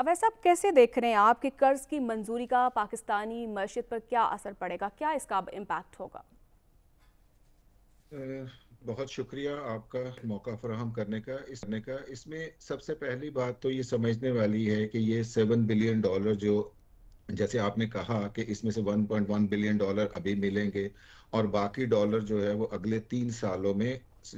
अवैध साहब कैसे देख रहे हैं आप कि कर्ज की मंजूरी का पाकिस्तानी मैशत पर क्या असर पड़ेगा क्या इसका इम्पैक्ट होगा बहुत शुक्रिया आपका मौका फराहम करने का इसने का इसमें सबसे पहली बात तो ये समझने वाली है कि ये सेवन बिलियन डॉलर जो जैसे आपने कहा कि इसमें से 1.1 बिलियन डॉलर अभी मिलेंगे और बाकी डॉलर जो है वो अगले तीन सालों में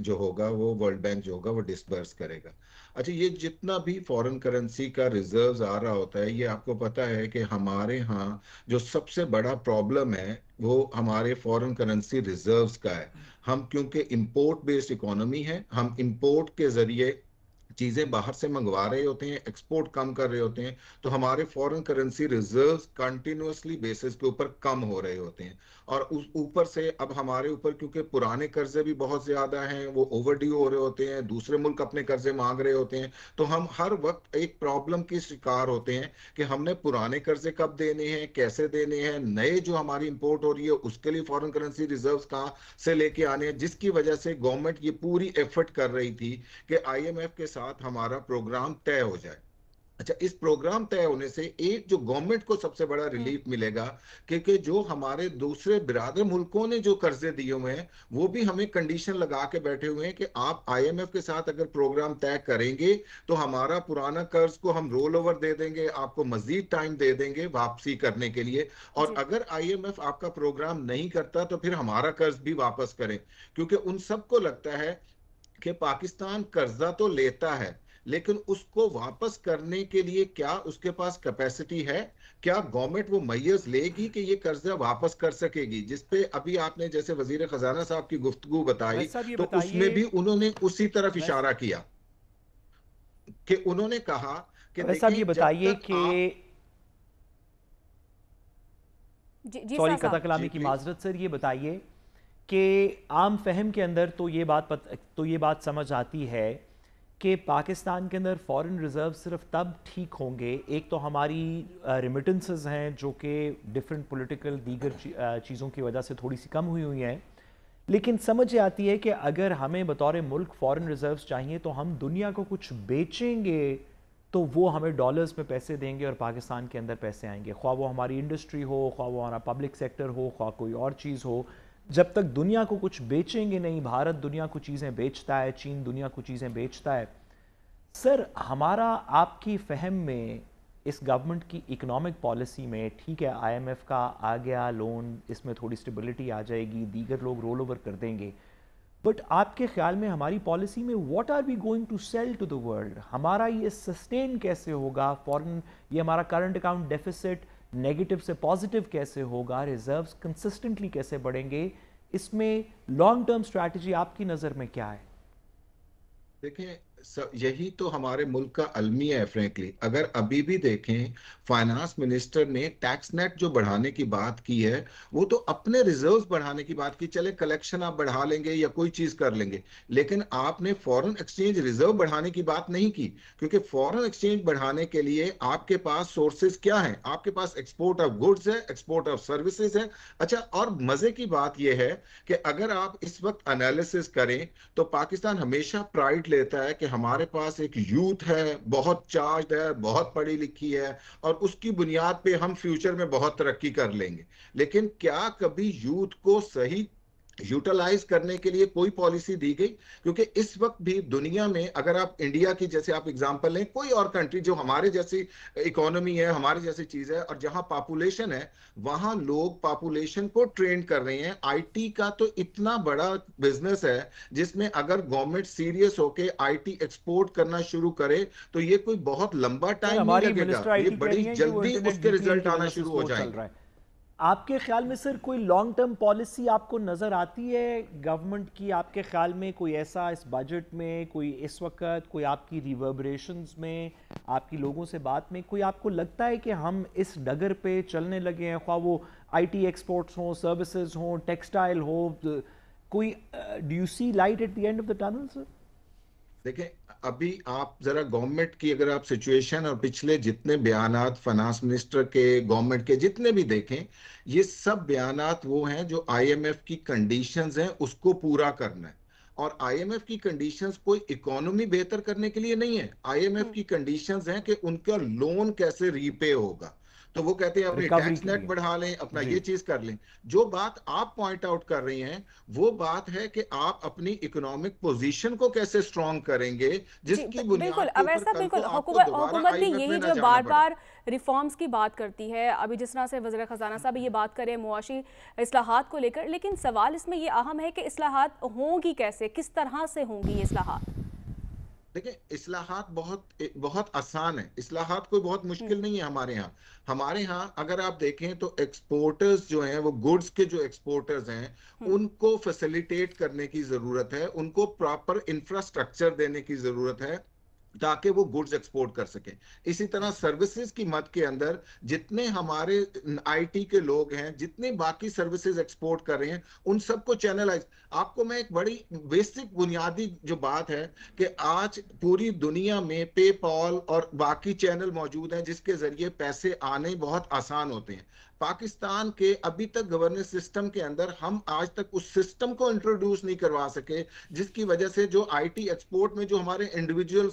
जो होगा वो वर्ल्ड बैंक जो होगा वो डिसबर्स करेगा अच्छा ये जितना भी फॉरेन करेंसी का रिजर्व्स आ रहा होता है ये आपको पता है कि हमारे यहाँ जो सबसे बड़ा प्रॉब्लम है वो हमारे फॉरेन करेंसी रिजर्व्स का है हम क्योंकि इंपोर्ट बेस्ड इकोनॉमी है हम इंपोर्ट के जरिए चीज़ें बाहर से मंगवा रहे होते हैं एक्सपोर्ट कम कर रहे होते हैं तो हमारे foreign currency reserve continuously basis के ऊपर कम हो रहे होते हैं और उस ऊपर से अब हमारे ऊपर क्योंकि पुराने कर्जे भी बहुत ज़्यादा हैं वो ओवरड्यू हो रहे होते हैं दूसरे मुल्क अपने कर्जे मांग रहे होते हैं तो हम हर वक्त एक प्रॉब्लम की शिकार होते हैं कि हमने पुराने कर्जे कब देने हैं कैसे देने हैं नए जो हमारी इंपोर्ट हो रही है उसके लिए फॉरन करेंसी रिजर्व कहाँ से लेके आने हैं जिसकी वजह से गवर्नमेंट ये पूरी एफर्ट कर रही थी कि आई के साथ साथ हमारा प्रोग्राम तय हो जाए अच्छा इस प्रोग्राम तय होने से एक जो गवर्नमेंट को सबसे बड़ा रिलीफ हम्म। मिलेगा क्योंकि जो हमारे दूसरे बिरादर मुल्कों ने जो कर्जे दिए हुए हैं वो भी हमें कंडीशन लगा के बैठे हुए हैं कि आप आईएमएफ के साथ अगर प्रोग्राम तय करेंगे तो हमारा पुराना कर्ज को हम रोल ओवर दे देंगे आपको मजीद टाइम दे देंगे वापसी करने के लिए और अगर आई आपका प्रोग्राम नहीं करता तो फिर हमारा कर्ज भी वापस करें क्योंकि उन सबको लगता है कि पाकिस्तान कर्जा तो लेता है लेकिन उसको वापस करने के लिए क्या उसके पास कैपेसिटी है क्या गवर्नमेंट वो मैयस लेगी कि ये कर्जा वापस कर सकेगी पे अभी आपने जैसे वजीर खजाना साहब की गुफ्तगु बताई तो उसमें भी उन्होंने उसी तरफ इशारा किया कि उन्होंने कहा कि साहब ये बताइए कि सॉरी कथा कलामी की माजरत सर ये बताइए कि आम फहम के अंदर तो ये बात पत, तो ये बात समझ आती है कि पाकिस्तान के अंदर फॉरेन रिज़र्व सिर्फ तब ठीक होंगे एक तो हमारी रिमिटेंसेस हैं जो कि डिफरेंट पॉलिटिकल दीगर चीज़ों की वजह से थोड़ी सी कम हुई हुई हैं लेकिन समझ आती है कि अगर हमें बतौर मुल्क फॉरेन रिज़र्व्स चाहिए तो हम दुनिया को कुछ बेचेंगे तो वो हमें डॉलर्स में पैसे देंगे और पाकिस्तान के अंदर पैसे आएंगे ख्वा वो हमारी इंडस्ट्री हो ख्वा वो हमारा पब्लिक सेक्टर हो ख्वा कोई और चीज़ हो जब तक दुनिया को कुछ बेचेंगे नहीं भारत दुनिया को चीज़ें बेचता है चीन दुनिया को चीज़ें बेचता है सर हमारा आपकी फहम में इस गवर्नमेंट की इकोनॉमिक पॉलिसी में ठीक है आईएमएफ का आ गया लोन इसमें थोड़ी स्टेबिलिटी आ जाएगी दीगर लोग रोल ओवर कर देंगे बट आपके ख्याल में हमारी पॉलिसी में what are we going to sell to the world हमारा ये सस्टेन कैसे होगा फॉरेन ये हमारा करंट अकाउंट डेफिसिट नेगेटिव से पॉजिटिव कैसे होगा रिजर्व्स कंसिस्टेंटली कैसे बढ़ेंगे इसमें लॉन्ग टर्म स्ट्रैटेजी आपकी नज़र में क्या है देखिए यही तो हमारे मुल्क का अलमी है फ्रेंकली अगर अभी भी देखें फाइनेंस मिनिस्टर ने टैक्स नेट जो बढ़ाने की बात की है वो तो अपने रिजर्व्स बढ़ाने की बात की चले कलेक्शन आप बढ़ा लेंगे या कोई चीज कर लेंगे लेकिन आपने फॉरेन एक्सचेंज रिजर्व बढ़ाने की बात नहीं की क्योंकि फॉरन एक्सचेंज बढ़ाने के लिए आपके पास सोर्सेज क्या है आपके पास एक्सपोर्ट ऑफ गुड्स है एक्सपोर्ट ऑफ सर्विसेज है अच्छा और मजे की बात यह है कि अगर आप इस वक्त एनालिसिस करें तो पाकिस्तान हमेशा प्राइड लेता है कि हमारे पास एक यूथ है बहुत चार्ज है बहुत पढ़ी लिखी है और उसकी बुनियाद पे हम फ्यूचर में बहुत तरक्की कर लेंगे लेकिन क्या कभी यूथ को सही यूटिलाइज करने के लिए कोई पॉलिसी दी गई क्योंकि इस वक्त भी दुनिया में अगर आप इंडिया की जैसे आप एग्जांपल लें कोई और कंट्री जो हमारे जैसी इकोनॉमी है हमारे जैसी चीज है और जहां पॉपुलेशन है वहां लोग पॉपुलेशन को ट्रेन कर रहे हैं आईटी का तो इतना बड़ा बिजनेस है जिसमें अगर गवर्नमेंट सीरियस होके आई एक्सपोर्ट करना शुरू करे तो ये कोई बहुत लंबा टाइम लगेगा ये बड़ी जल्दी उसके रिजल्ट आना शुरू हो जाएगा आपके ख्याल में सर कोई लॉन्ग टर्म पॉलिसी आपको नज़र आती है गवर्नमेंट की आपके ख्याल में कोई ऐसा इस बजट में कोई इस वक्त कोई आपकी रिवर्बरेशन में आपकी लोगों से बात में कोई आपको लगता है कि हम इस डगर पे चलने लगे हैं ख्वा वो आईटी एक्सपोर्ट्स हों सर्विसेज हों टेक्सटाइल हो तो कोई do you see light at the end of the tunnel sir देखें अभी आप जरा गवर्नमेंट की अगर आप सिचुएशन और पिछले जितने बयान फाइनेंस मिनिस्टर के गवर्नमेंट के जितने भी देखें ये सब बयान वो हैं जो आईएमएफ की कंडीशंस हैं उसको पूरा करना है और आईएमएफ की कंडीशंस कोई इकोनॉमी बेहतर करने के लिए नहीं है आईएमएफ हम्म। की कंडीशंस हैं कि उनका लोन कैसे रीपे होगा तो वो कहते हैं अपने टैक्स नेट बढ़ा लें अपना ये चीज कर लें जो बात आप पॉइंट आउट कर रही हैं वो बात है कि आप अपनी इकोनॉमिक पोजीशन को कैसे स्ट्रॉन्ग करेंगे जिसकी बिल्कुल अब ऐसा बिल्कुल हुकूमत भी यही जो बार बार रिफॉर्म्स की बात करती है अभी जिस तरह से वजर खजाना साहब ये बात करें मुआशी असलाहत को लेकर लेकिन सवाल इसमें ये अहम है कि असलाहत होंगी कैसे किस तरह से होंगी ये असलाहत देखिए असलाहत बहुत बहुत आसान है इसलाहत कोई बहुत मुश्किल हम्म। नहीं है हमारे यहाँ हमारे यहाँ अगर आप देखें तो एक्सपोर्टर्स जो हैं वो गुड्स के जो एक्सपोर्टर्स हैं हम्म। उनको फैसिलिटेट करने की जरूरत है उनको प्रॉपर इंफ्रास्ट्रक्चर देने की जरूरत है ताकि वो गुड्स एक्सपोर्ट कर सकें इसी तरह सर्विसेज की मत के अंदर जितने हमारे आईटी के लोग हैं जितने बाकी सर्विसेज एक्सपोर्ट कर रहे हैं उन सबको चैनलाइज आपको मैं एक बड़ी बेसिक बुनियादी जो बात है कि आज पूरी दुनिया में पे पॉल और बाकी चैनल मौजूद हैं जिसके जरिए पैसे आने बहुत आसान होते हैं पाकिस्तान के अभी तक गवर्नेंस सिस्टम के अंदर हम आज तक उस सिस्टम को इंट्रोड्यूस नहीं करवा सके जिसकी वजह से जो आईटी एक्सपोर्ट में जो हमारे इंडिविजुअल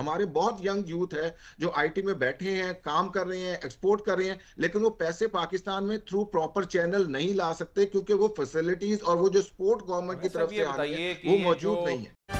हमारे बहुत यंग यूथ है जो आईटी में बैठे हैं काम कर रहे हैं एक्सपोर्ट कर रहे हैं लेकिन वो पैसे पाकिस्तान में थ्रू प्रॉपर चैनल नहीं ला सकते क्योंकि वो फैसिलिटीज और वो जो स्पोर्ट गवर्नमेंट की तरफ से आ रही है वो मौजूद नहीं है